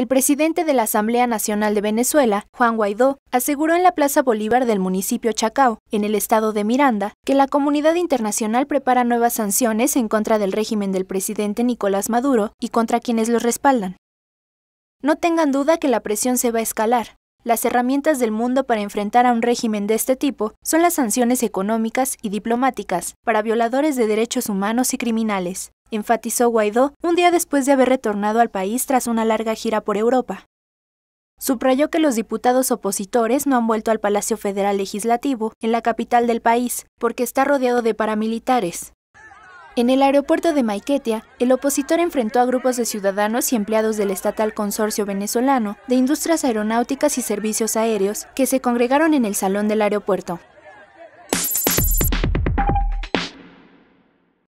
El presidente de la Asamblea Nacional de Venezuela, Juan Guaidó, aseguró en la Plaza Bolívar del municipio Chacao, en el estado de Miranda, que la comunidad internacional prepara nuevas sanciones en contra del régimen del presidente Nicolás Maduro y contra quienes los respaldan. No tengan duda que la presión se va a escalar. Las herramientas del mundo para enfrentar a un régimen de este tipo son las sanciones económicas y diplomáticas para violadores de derechos humanos y criminales enfatizó Guaidó un día después de haber retornado al país tras una larga gira por Europa. Subrayó que los diputados opositores no han vuelto al Palacio Federal Legislativo, en la capital del país, porque está rodeado de paramilitares. En el aeropuerto de Maiquetia, el opositor enfrentó a grupos de ciudadanos y empleados del estatal consorcio venezolano de industrias aeronáuticas y servicios aéreos que se congregaron en el salón del aeropuerto.